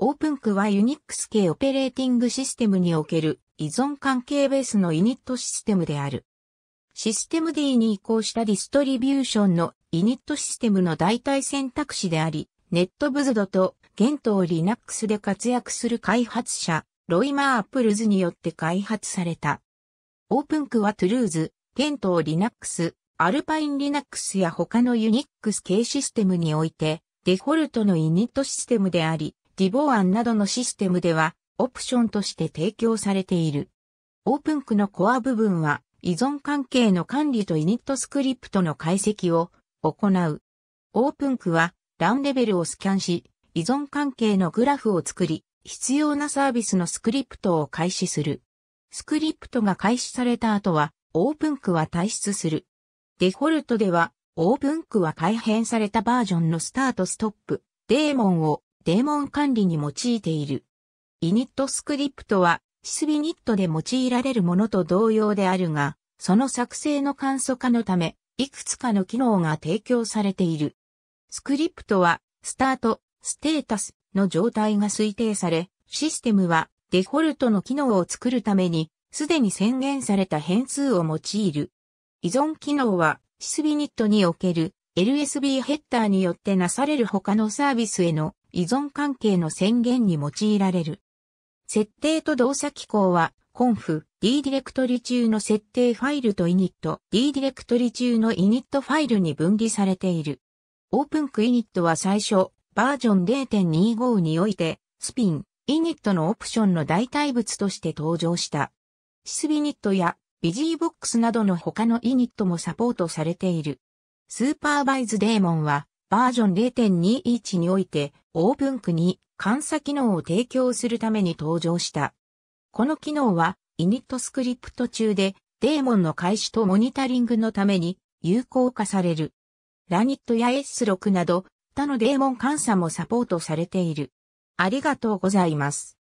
オープンクはユニックス系オペレーティングシステムにおける依存関係ベースのイニットシステムである。システム D に移行したディストリビューションのイニットシステムの代替選択肢であり、ネットブズドと現当 Linux で活躍する開発者、ロイマー・アップルズによって開発された。オープンクはトゥルーズ、現当 Linux、アルパイン Linux や他のユニックス系システムにおいて、デフォルトのイニットシステムであり、ディボー案などのシステムでは、オプションとして提供されている。オープンクのコア部分は、依存関係の管理とイニットスクリプトの解析を行う。オープンクは、ランレベルをスキャンし、依存関係のグラフを作り、必要なサービスのスクリプトを開始する。スクリプトが開始された後は、オープンクは退出する。デフォルトでは、オープンクは改変されたバージョンのスタートストップ、デーモンをデーモン管理に用いている。イニットスクリプトは、シスビニットで用いられるものと同様であるが、その作成の簡素化のため、いくつかの機能が提供されている。スクリプトは、スタート、ステータスの状態が推定され、システムはデフォルトの機能を作るために、すでに宣言された変数を用いる。依存機能は、シスビニットにおける LSB ヘッダーによってなされる他のサービスへの依存関係の宣言に用いられる。設定と動作機構は、コンフ、D ディレクトリ中の設定ファイルとイニット、D ディレクトリ中のイニットファイルに分離されている。オープンクイニットは最初、バージョン0.25において、スピン、イニットのオプションの代替物として登場した。シスビニットやビジーボックスなどの他のイニットもサポートされている。スーパーバイズデーモンはバージョン0.21において、オープン区に監査機能を提供するために登場した。この機能は、イニットスクリプト中で、デーモンの開始とモニタリングのために有効化される。ラニットや S6 など、他のデーモン監査もサポートされている。ありがとうございます。